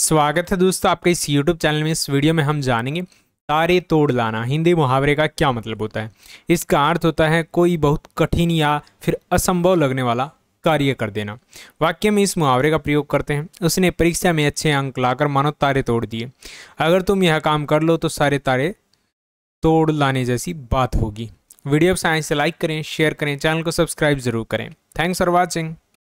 स्वागत है दोस्तों आपके इस YouTube चैनल में इस वीडियो में हम जानेंगे तारे तोड़ लाना हिंदी मुहावरे का क्या मतलब होता है इसका अर्थ होता है कोई बहुत कठिन या फिर असंभव लगने वाला कार्य कर देना वाक्य में इस मुहावरे का प्रयोग करते हैं उसने परीक्षा में अच्छे अंक लाकर मानो तारे तोड़ दिए अगर तुम यह काम कर लो तो सारे तारे तोड़ लाने जैसी बात होगी वीडियो साइंस से लाइक करें शेयर करें चैनल को सब्सक्राइब जरूर करें थैंक्स फॉर वॉचिंग